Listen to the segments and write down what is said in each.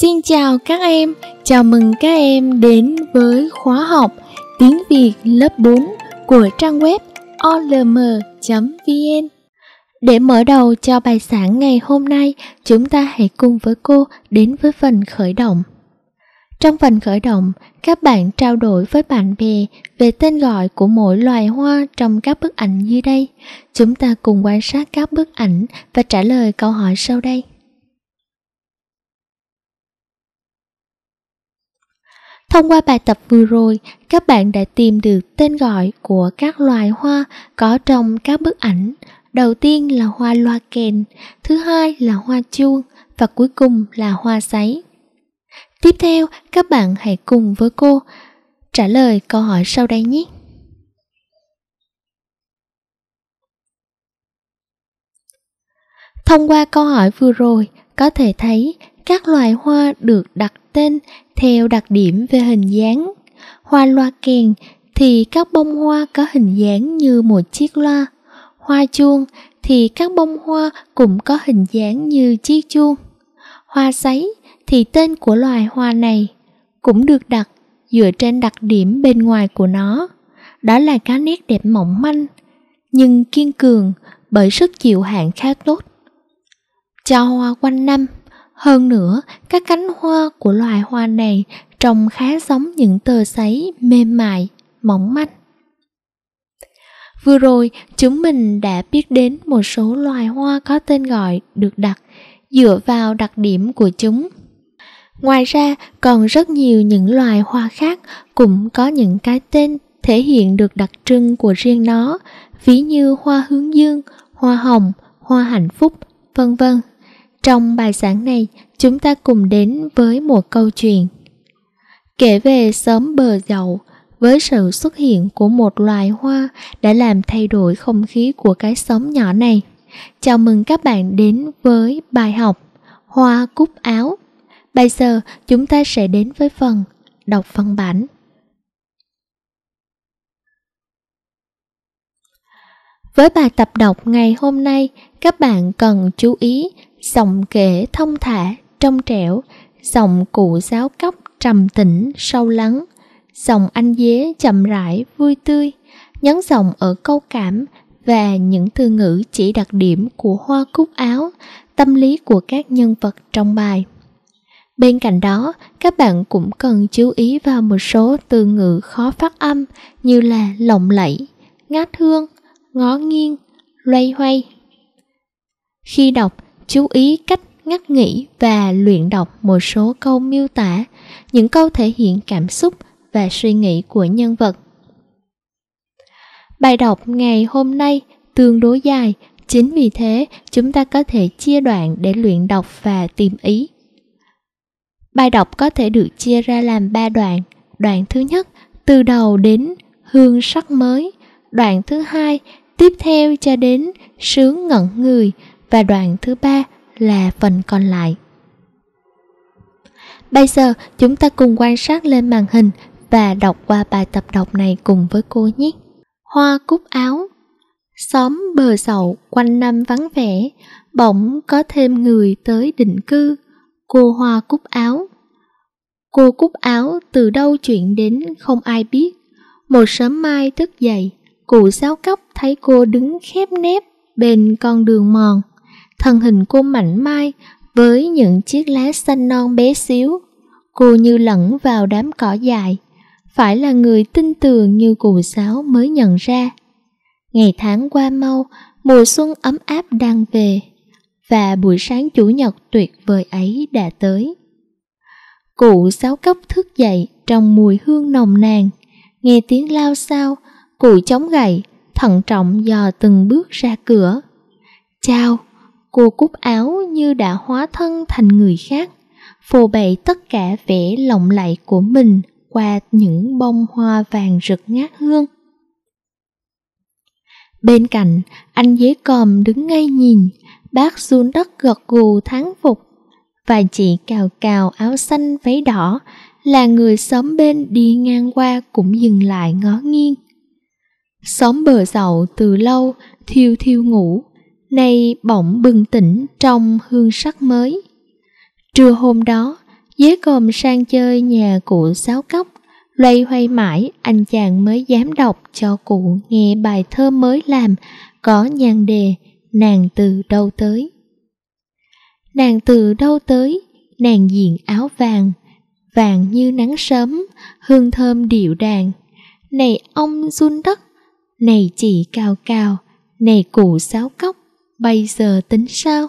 Xin chào các em, chào mừng các em đến với khóa học Tiếng Việt lớp 4 của trang web olm.vn Để mở đầu cho bài giảng ngày hôm nay, chúng ta hãy cùng với cô đến với phần khởi động. Trong phần khởi động, các bạn trao đổi với bạn bè về tên gọi của mỗi loài hoa trong các bức ảnh dưới đây. Chúng ta cùng quan sát các bức ảnh và trả lời câu hỏi sau đây. Thông qua bài tập vừa rồi, các bạn đã tìm được tên gọi của các loài hoa có trong các bức ảnh. Đầu tiên là hoa loa kèn, thứ hai là hoa chuông và cuối cùng là hoa sấy. Tiếp theo, các bạn hãy cùng với cô trả lời câu hỏi sau đây nhé. Thông qua câu hỏi vừa rồi, có thể thấy các loài hoa được đặt tên theo đặc điểm về hình dáng. Hoa loa kèn thì các bông hoa có hình dáng như một chiếc loa. Hoa chuông thì các bông hoa cũng có hình dáng như chiếc chuông. Hoa sấy thì tên của loài hoa này cũng được đặt dựa trên đặc điểm bên ngoài của nó. Đó là cá nét đẹp mỏng manh, nhưng kiên cường bởi sức chịu hạn khá tốt. Cho hoa quanh năm hơn nữa, các cánh hoa của loài hoa này trông khá giống những tờ giấy mềm mại, mỏng manh. Vừa rồi, chúng mình đã biết đến một số loài hoa có tên gọi được đặt dựa vào đặc điểm của chúng. Ngoài ra, còn rất nhiều những loài hoa khác cũng có những cái tên thể hiện được đặc trưng của riêng nó, ví như hoa hướng dương, hoa hồng, hoa hạnh phúc, vân vân. Trong bài giảng này, chúng ta cùng đến với một câu chuyện kể về sớm bờ dậu với sự xuất hiện của một loài hoa đã làm thay đổi không khí của cái xóm nhỏ này. Chào mừng các bạn đến với bài học Hoa cúc áo. Bây giờ chúng ta sẽ đến với phần đọc văn bản. Với bài tập đọc ngày hôm nay, các bạn cần chú ý giọng kể thông thả trong trẻo giọng cụ giáo cốc trầm tĩnh sâu lắng giọng anh dế chậm rãi vui tươi nhấn giọng ở câu cảm và những từ ngữ chỉ đặc điểm của hoa cúc áo tâm lý của các nhân vật trong bài bên cạnh đó các bạn cũng cần chú ý vào một số từ ngữ khó phát âm như là lộng lẫy ngát hương ngó nghiêng loay hoay khi đọc chú ý cách ngắt nghỉ và luyện đọc một số câu miêu tả những câu thể hiện cảm xúc và suy nghĩ của nhân vật bài đọc ngày hôm nay tương đối dài chính vì thế chúng ta có thể chia đoạn để luyện đọc và tìm ý bài đọc có thể được chia ra làm ba đoạn đoạn thứ nhất từ đầu đến hương sắc mới đoạn thứ hai tiếp theo cho đến sướng ngẩn người và đoạn thứ ba là phần còn lại. Bây giờ chúng ta cùng quan sát lên màn hình và đọc qua bài tập đọc này cùng với cô nhé. Hoa cúc áo Xóm bờ sậu quanh năm vắng vẻ, bỗng có thêm người tới định cư, cô hoa cúc áo. Cô cúc áo từ đâu chuyện đến không ai biết. Một sớm mai thức dậy, cụ sáo cấp thấy cô đứng khép nép bên con đường mòn thân hình cô mảnh mai với những chiếc lá xanh non bé xíu. Cô như lẫn vào đám cỏ dài, phải là người tin tưởng như cụ giáo mới nhận ra. Ngày tháng qua mau, mùa xuân ấm áp đang về, và buổi sáng chủ nhật tuyệt vời ấy đã tới. Cụ giáo cốc thức dậy trong mùi hương nồng nàn, nghe tiếng lao sao, cụ chống gậy, thận trọng dò từng bước ra cửa. Chào! cô cúp áo như đã hóa thân thành người khác phô bày tất cả vẻ lộng lẫy của mình qua những bông hoa vàng rực ngát hương bên cạnh anh dế còm đứng ngay nhìn bác xuống đất gật gù thán phục và chị cào cào áo xanh váy đỏ là người xóm bên đi ngang qua cũng dừng lại ngó nghiêng xóm bờ dậu từ lâu thiêu thiêu ngủ nay bỗng bừng tỉnh trong hương sắc mới. Trưa hôm đó, dế cồm sang chơi nhà cụ sáo cốc, loay hoay mãi anh chàng mới dám đọc cho cụ nghe bài thơ mới làm có nhan đề Nàng từ đâu tới. Nàng từ đâu tới, nàng diện áo vàng, vàng như nắng sớm, hương thơm điệu đàn. Này ông run đất, này chị cao cao, này cụ sáo cốc, bây giờ tính sao?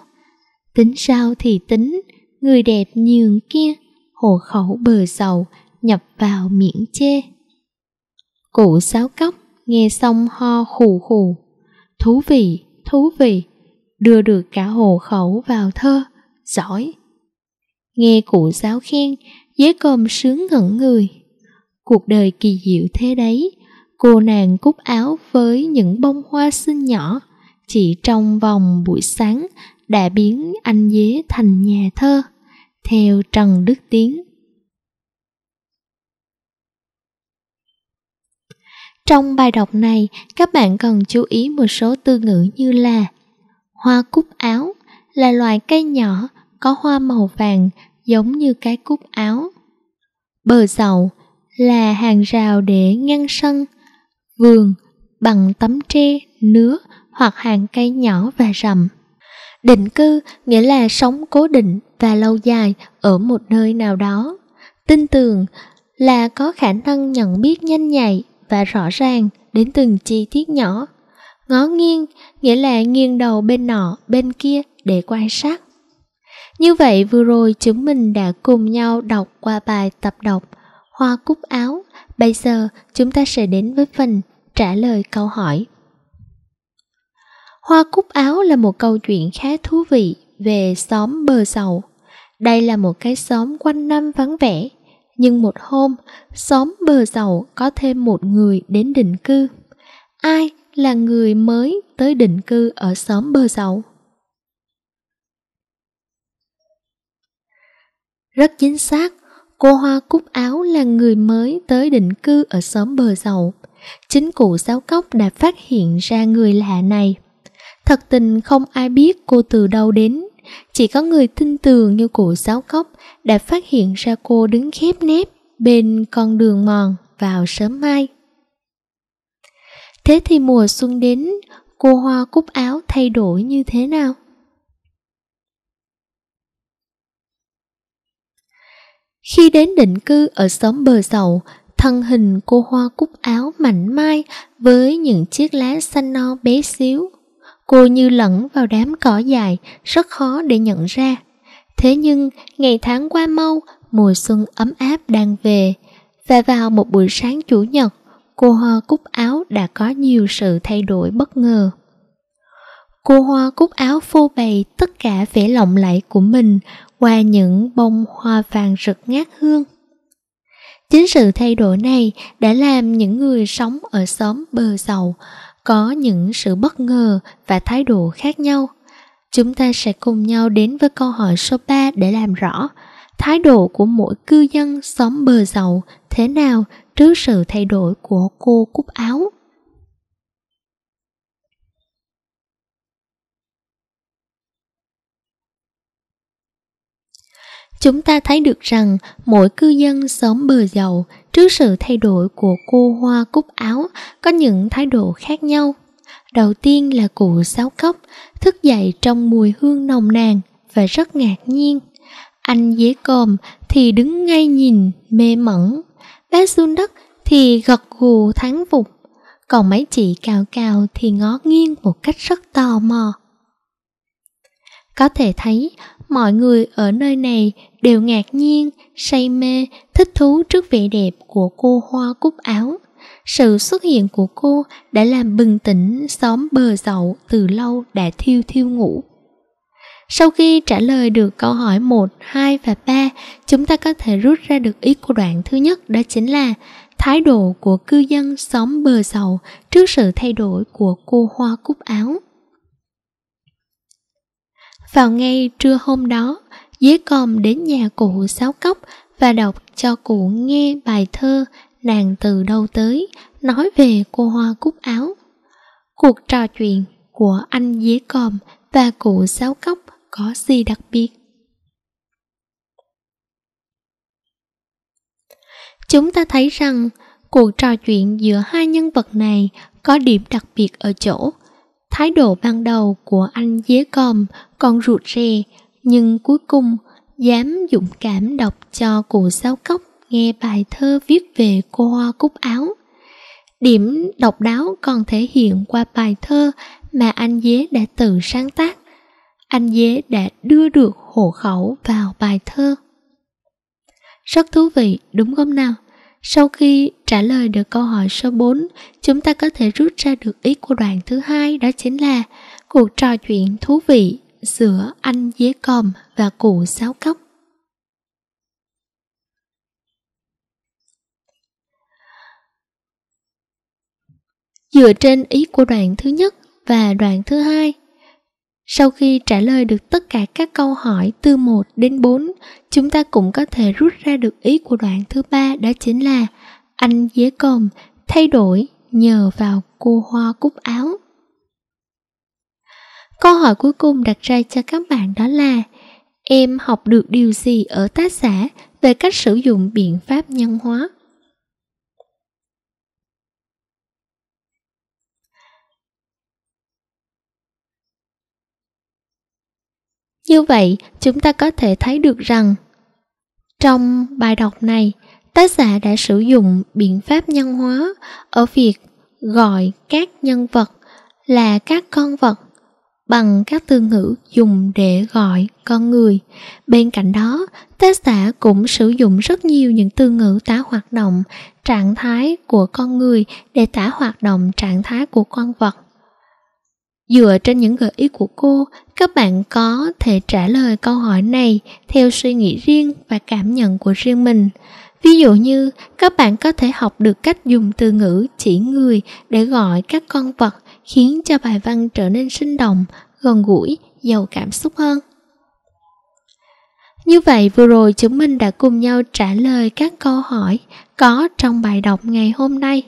Tính sao thì tính, người đẹp nhường kia, hồ khẩu bờ sầu, nhập vào miệng chê. Cụ sáo cóc, nghe xong ho khù khù. Thú vị, thú vị, đưa được cả hồ khẩu vào thơ, giỏi. Nghe cụ giáo khen, dế cơm sướng ngẩn người. Cuộc đời kỳ diệu thế đấy, cô nàng cúc áo với những bông hoa xinh nhỏ, chỉ trong vòng buổi sáng đã biến anh dế thành nhà thơ theo trần đức tiến trong bài đọc này các bạn cần chú ý một số từ ngữ như là hoa cúc áo là loài cây nhỏ có hoa màu vàng giống như cái cúc áo bờ dầu là hàng rào để ngăn sân vườn bằng tấm tre nứa hoặc hàng cây nhỏ và rậm. Định cư nghĩa là sống cố định và lâu dài ở một nơi nào đó. Tin tưởng là có khả năng nhận biết nhanh nhạy và rõ ràng đến từng chi tiết nhỏ. Ngó nghiêng nghĩa là nghiêng đầu bên nọ, bên kia để quan sát. Như vậy vừa rồi chúng mình đã cùng nhau đọc qua bài tập đọc Hoa cúc áo. Bây giờ chúng ta sẽ đến với phần trả lời câu hỏi Hoa cúc áo là một câu chuyện khá thú vị về xóm bờ sầu. Đây là một cái xóm quanh năm vắng vẻ, nhưng một hôm, xóm bờ sầu có thêm một người đến định cư. Ai là người mới tới định cư ở xóm bờ sầu? Rất chính xác, cô Hoa Cúc Áo là người mới tới định cư ở xóm bờ sầu. Chính cụ Sáu Cốc đã phát hiện ra người lạ này – Thật tình không ai biết cô từ đâu đến Chỉ có người tin tưởng như cụ giáo cốc Đã phát hiện ra cô đứng khép nép Bên con đường mòn vào sớm mai Thế thì mùa xuân đến Cô hoa cúc áo thay đổi như thế nào? Khi đến định cư ở xóm bờ sầu, thân hình cô hoa cúc áo mảnh mai với những chiếc lá xanh no bé xíu. Cô như lẫn vào đám cỏ dài, rất khó để nhận ra. Thế nhưng, ngày tháng qua mau, mùa xuân ấm áp đang về. Và vào một buổi sáng chủ nhật, cô Hoa Cúc Áo đã có nhiều sự thay đổi bất ngờ. Cô Hoa Cúc Áo phô bày tất cả vẻ lộng lẫy của mình qua những bông hoa vàng rực ngát hương. Chính sự thay đổi này đã làm những người sống ở xóm bờ sầu có những sự bất ngờ và thái độ khác nhau chúng ta sẽ cùng nhau đến với câu hỏi số 3 để làm rõ thái độ của mỗi cư dân xóm bờ dầu thế nào trước sự thay đổi của cô cúc áo chúng ta thấy được rằng mỗi cư dân xóm bờ dầu trước sự thay đổi của cô hoa cúc áo có những thái độ khác nhau. Đầu tiên là cụ sáu cốc, thức dậy trong mùi hương nồng nàn và rất ngạc nhiên. Anh dế còm thì đứng ngay nhìn, mê mẩn. bé xuân đất thì gật gù thắng phục. Còn mấy chị cào cào thì ngó nghiêng một cách rất tò mò. Có thể thấy, mọi người ở nơi này đều ngạc nhiên, say mê, thích thú trước vẻ đẹp của cô hoa cúc áo. Sự xuất hiện của cô đã làm bừng tỉnh xóm bờ dậu từ lâu đã thiêu thiêu ngủ. Sau khi trả lời được câu hỏi 1, 2 và 3, chúng ta có thể rút ra được ý của đoạn thứ nhất đó chính là thái độ của cư dân xóm bờ dầu trước sự thay đổi của cô hoa cúc áo. Vào ngay trưa hôm đó, dế còm đến nhà cụ Sáu Cốc và đọc cho cụ nghe bài thơ Nàng từ đâu tới, nói về cô hoa cúc áo. Cuộc trò chuyện của anh dế còm và cụ Sáu Cốc có gì đặc biệt? Chúng ta thấy rằng cuộc trò chuyện giữa hai nhân vật này có điểm đặc biệt ở chỗ thái độ ban đầu của anh dế còm còn rụt rè nhưng cuối cùng dám dũng cảm đọc cho cụ giáo cốc nghe bài thơ viết về cô hoa cúc áo. Điểm độc đáo còn thể hiện qua bài thơ mà anh Dế đã tự sáng tác. Anh Dế đã đưa được hộ khẩu vào bài thơ. Rất thú vị, đúng không nào? Sau khi trả lời được câu hỏi số 4, chúng ta có thể rút ra được ý của đoạn thứ hai đó chính là cuộc trò chuyện thú vị giữa anh dế còm và cụ sáo cốc. Dựa trên ý của đoạn thứ nhất và đoạn thứ hai, sau khi trả lời được tất cả các câu hỏi từ 1 đến 4, chúng ta cũng có thể rút ra được ý của đoạn thứ ba đó chính là anh dế còm thay đổi nhờ vào cô hoa cúc áo. Câu hỏi cuối cùng đặt ra cho các bạn đó là Em học được điều gì ở tác giả về cách sử dụng biện pháp nhân hóa? Như vậy, chúng ta có thể thấy được rằng trong bài đọc này, tác giả đã sử dụng biện pháp nhân hóa ở việc gọi các nhân vật là các con vật bằng các từ ngữ dùng để gọi con người. Bên cạnh đó, tác giả cũng sử dụng rất nhiều những từ ngữ tả hoạt động trạng thái của con người để tả hoạt động trạng thái của con vật. Dựa trên những gợi ý của cô, các bạn có thể trả lời câu hỏi này theo suy nghĩ riêng và cảm nhận của riêng mình. Ví dụ như, các bạn có thể học được cách dùng từ ngữ chỉ người để gọi các con vật khiến cho bài văn trở nên sinh động, gần gũi, giàu cảm xúc hơn. Như vậy vừa rồi chúng mình đã cùng nhau trả lời các câu hỏi có trong bài đọc ngày hôm nay.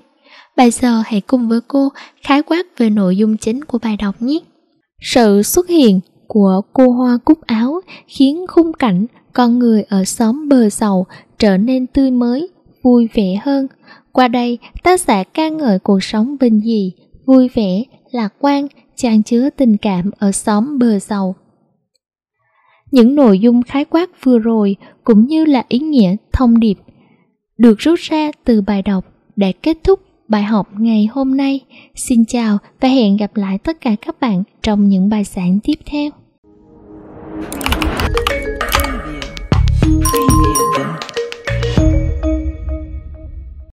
Bây giờ hãy cùng với cô khái quát về nội dung chính của bài đọc nhé. Sự xuất hiện của cô hoa cúc áo khiến khung cảnh con người ở xóm bờ sầu trở nên tươi mới, vui vẻ hơn. Qua đây, tác giả ca ngợi cuộc sống bình dị, vui vẻ, lạc quan, tràn chứa tình cảm ở xóm bờ sầu. Những nội dung khái quát vừa rồi cũng như là ý nghĩa thông điệp được rút ra từ bài đọc đã kết thúc bài học ngày hôm nay. Xin chào và hẹn gặp lại tất cả các bạn trong những bài giảng tiếp theo.